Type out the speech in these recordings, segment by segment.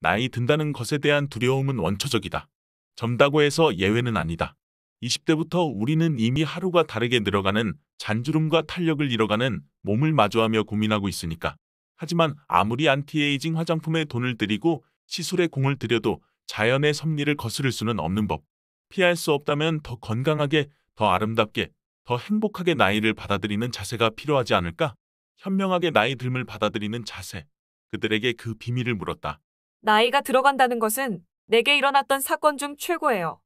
나이 든다는 것에 대한 두려움은 원초적이다. 젊다고 해서 예외는 아니다. 20대부터 우리는 이미 하루가 다르게 늘어가는 잔주름과 탄력을 잃어가는 몸을 마주하며 고민하고 있으니까. 하지만 아무리 안티에이징 화장품에 돈을 들이고 시술에 공을 들여도 자연의 섭리를 거스를 수는 없는 법. 피할 수 없다면 더 건강하게, 더 아름답게, 더 행복하게 나이를 받아들이는 자세가 필요하지 않을까? 현명하게 나이 들음을 받아들이는 자세. 그들에게 그 비밀을 물었다. 나이가 들어간다는 것은 내게 일어났던 사건 중 최고예요.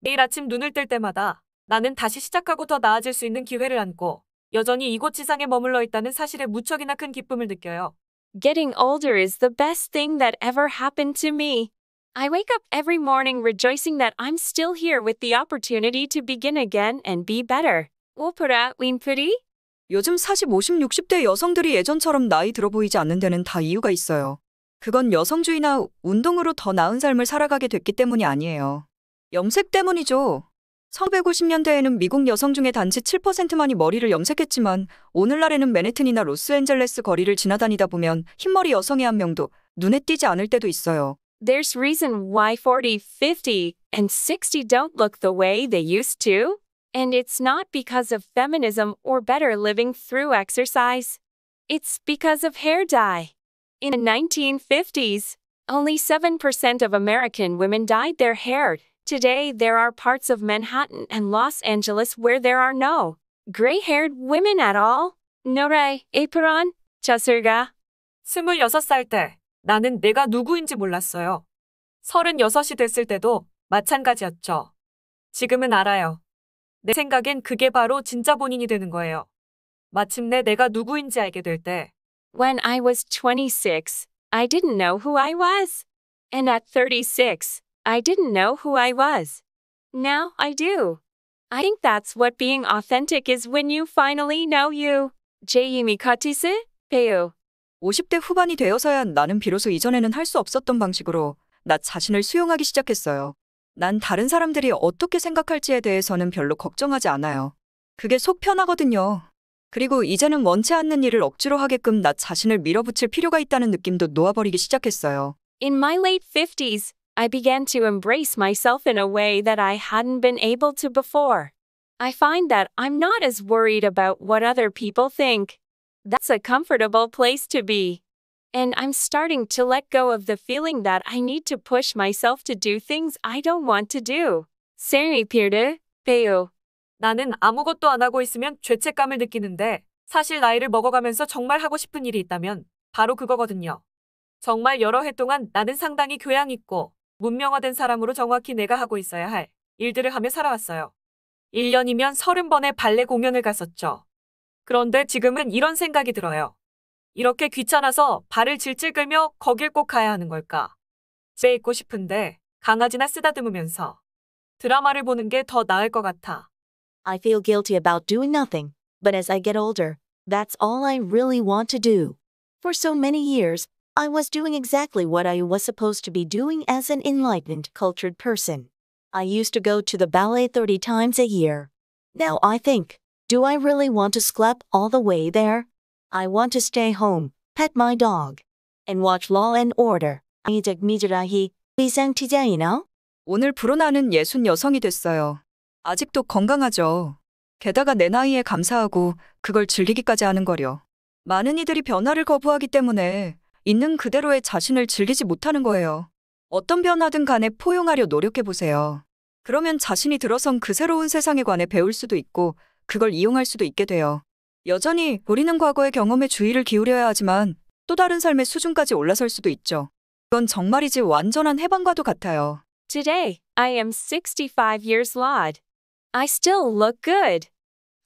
매일 아침 눈을 뜰 때마다 나는 다시 시작하고 더 나아질 수 있는 기회를 안고 여전히 이곳 지상에 머물러 있다는 사실에 무척이나 큰 기쁨을 느껴요. Getting older is the best thing that ever happened to me. I wake up every morning rejoicing that I'm still here with the opportunity to begin again and be better. 오프라 윈프리? 요즘 40, 50, 60대 여성들이 예전처럼 나이 들어 보이지 않는 데는 다 이유가 있어요. 그건 여성주의나 운동으로 더 나은 삶을 살아가게 됐기 때문이 아니에요. 염색 때문이죠. 1950년대에는 미국 여성 중에 단지 7%만이 머리를 염색했지만 오늘날에는 맨해튼이나 로스앤젤레스 거리를 지나다니다 보면 흰머리 여성의 한 명도 눈에 띄지 않을 때도 있어요. There's reason why 40, 50, and 60 don't look the way they used to. And it's not because of feminism or better living through exercise. It's because of hair dye. In the 1950s, only 7% of American women dyed their hair. Today, there are parts of Manhattan and Los Angeles where there are no gray haired women at all. 노래, 에프론, 저술가. 26살 때 나는 내가 누구인지 몰랐어요. 36이 됐을 때도 마찬가지였죠. 지금은 알아요. 내 생각엔 그게 바로 진짜 본인이 되는 거예요. 마침내 내가 누구인지 알게 될 때. When I was 26, I didn't know who I was. And at 36, I didn't know who I was. Now I do. I think that's what being authentic is when you finally know you. 제이미 커티스, 배우. 50대 후반이 되어서야 나는 비로소 이전에는 할 수 없었던 방식으로 나 자신을 수용하기 시작했어요. 난 다른 사람들이 어떻게 생각할지에 대해서는 별로 걱정하지 않아요. 그게 속 편하거든요. 그리고 이제는 원치 않는 일을 억지로 하게끔 나 자신을 밀어붙일 필요가 있다는 느낌도 놓아버리기 시작했어요. In my late 50s, I began to embrace myself in a way that I hadn't been able to before. I find that I'm not as worried about what other people think. That's a comfortable place to be. And I'm starting to let go of the feeling that I need to push myself to do things I don't want to do. 생일 필드 배우 나는 아무것도 안 하고 있으면 죄책감을 느끼는데 사실 나이를 먹어가면서 정말 하고 싶은 일이 있다면 바로 그거거든요. 정말 여러 해 동안 나는 상당히 교양 있고 문명화된 사람으로 정확히 내가 하고 있어야 할 일들을 하며 살아왔어요. 1년이면 30번의 발레 공연을 갔었죠. 그런데 지금은 이런 생각이 들어요. 이렇게 귀찮아서 발을 질질 끌며 거길 꼭 가야 하는 걸까? 제 있고 싶은데 강아지나 쓰다듬으면서 드라마를 보는 게 더 나을 것 같아. I feel guilty about doing nothing, but as I get older, that's all I really want to do. For so many years, I was doing exactly what I was supposed to be doing as an enlightened, cultured person. I used to go to the ballet 30 times a year. Now I think, do I really want to schlep all the way there? I want to stay home, pet my dog, and watch Law and Order. 이제 미즈라히 비상티자이나 오늘 불어나는 예순 여성이 됐어요. 아직도 건강하죠. 게다가 내 나이에 감사하고 그걸 즐기기까지 하는 거려. 많은 이들이 변화를 거부하기 때문에 있는 그대로의 자신을 즐기지 못하는 거예요. 어떤 변화든 간에 포용하려 노력해보세요. 그러면 자신이 들어선 그 새로운 세상에 관해 배울 수도 있고 그걸 이용할 수도 있게 돼요. 여전히 우리는 과거의 경험에 주의를 기울여야 하지만 또 다른 삶의 수준까지 올라설 수도 있죠. 그건 정말이지 완전한 해방과도 같아요. Today, I am 65 years old. I still look good.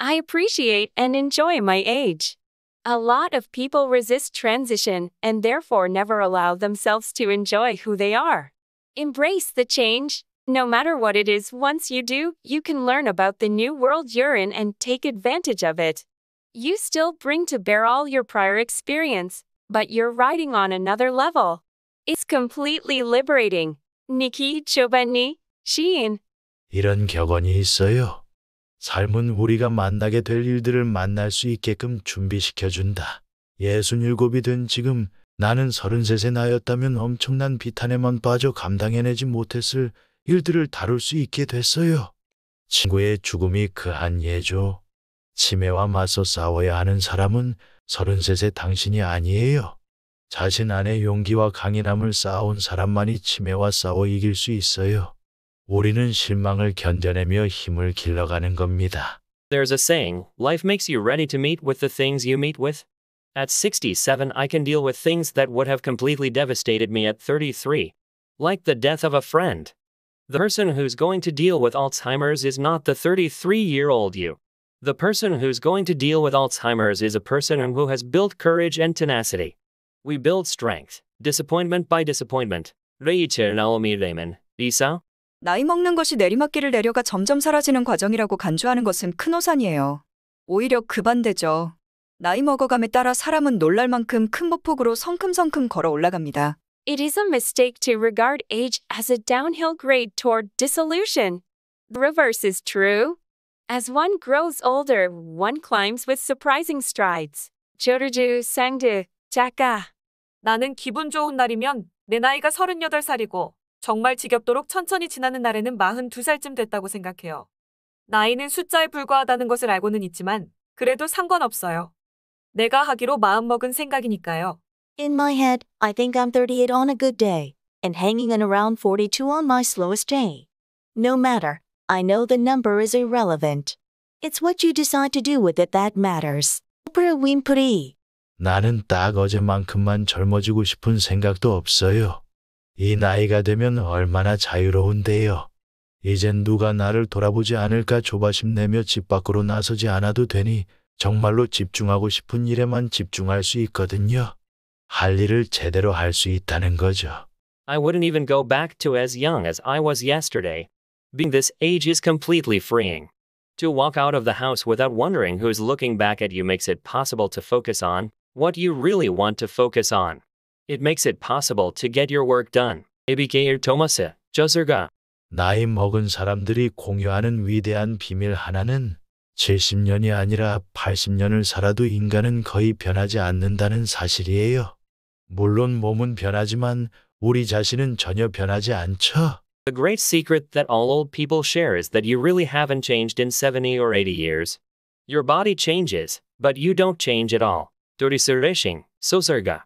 I appreciate and enjoy my age. A lot of people resist transition and therefore never allow themselves to enjoy who they are. Embrace the change. No matter what it is, once you do, you can learn about the new world you're in and take advantage of it. You still bring to bear all your prior experience, but you're riding on another level. It's completely liberating. Nikki Chobani, Shein. 이런 격언이 있어요. 삶은 우리가 만나게 될 일들을 만날 수 있게끔 준비시켜준다. 67이 된 지금 나는 33세 나였다면 엄청난 비탄에만 빠져 감당해내지 못했을 일들을 다룰 수 있게 됐어요. 친구의 죽음이 그 한 예죠. 치매와 맞서 싸워야 하는 사람은 33세 당신이 아니에요. 자신 안의 용기와 강인함을 쌓아온 사람만이 치매와 싸워 이길 수 있어요. 우리는 실망을 견뎌내며 힘을 길러가는 겁니다. There's a saying, life makes you ready to meet with the things you meet with. At 67, I can deal with things that would have completely devastated me at 33. Like the death of a friend. The person who's going to deal with Alzheimer's is not the 33 year old you. The person who's going to deal with Alzheimer's is a person who has built courage and tenacity. We build strength, disappointment by disappointment. Reiichi Naomi Raymond, Lisa. 나이 먹는 것이 내리막길을 내려가 점점 사라지는 과정이라고 간주하는 것은 큰 오산이에요. 오히려 그 반대죠. 나이 먹어감에 따라 사람은 놀랄 만큼 큰 보폭으로 성큼성큼 걸어 올라갑니다. It is a mistake to regard age as a downhill grade toward dissolution. The reverse is true. As one grows older, one climbs with surprising strides. 조르주 상드 작가 나는 기분 좋은 날이면 내 나이가 38살이고 정말 지겹도록 천천히 지나는 날에는 42살쯤 됐다고 생각해요. 나이는 숫자에 불과하다는 것을 알고는 있지만 그래도 상관없어요. 내가 하기로 마음먹은 생각이니까요. In my head, I think I'm 38 on a good day and hanging in around 42 on my slowest day. No matter, I know the number is irrelevant. It's what you decide to do with it that matters. 오프라 윈프리. 나는 딱 어제만큼만 젊어지고 싶은 생각도 없어요. 이 나이가 되면 얼마나 자유로운데요. 이젠 누가 나를 돌아보지 않을까 조바심 내며 집 밖으로 나서지 않아도 되니 정말로 집중하고 싶은 일에만 집중할 수 있거든요. 할 일을 제대로 할 수 있다는 거죠. I wouldn't even go back to as young as I was yesterday. Being this age is completely freeing. To walk out of the house without wondering who's looking back at you makes it possible to focus on what you really want to focus on. It makes it possible to get your work done. 에비게일 토마스, 저술가. 나이 먹은 사람들이 공유하는 위대한 비밀 하나는 70년이 아니라 80년을 살아도 인간은 거의 변하지 않는다는 사실이에요. 물론 몸은 변하지만 우리 자신은 전혀 변하지 않죠. The great secret that all old people share is that you really haven't changed in 70 or 80 years. Your body changes, but you don't change at all. 소설가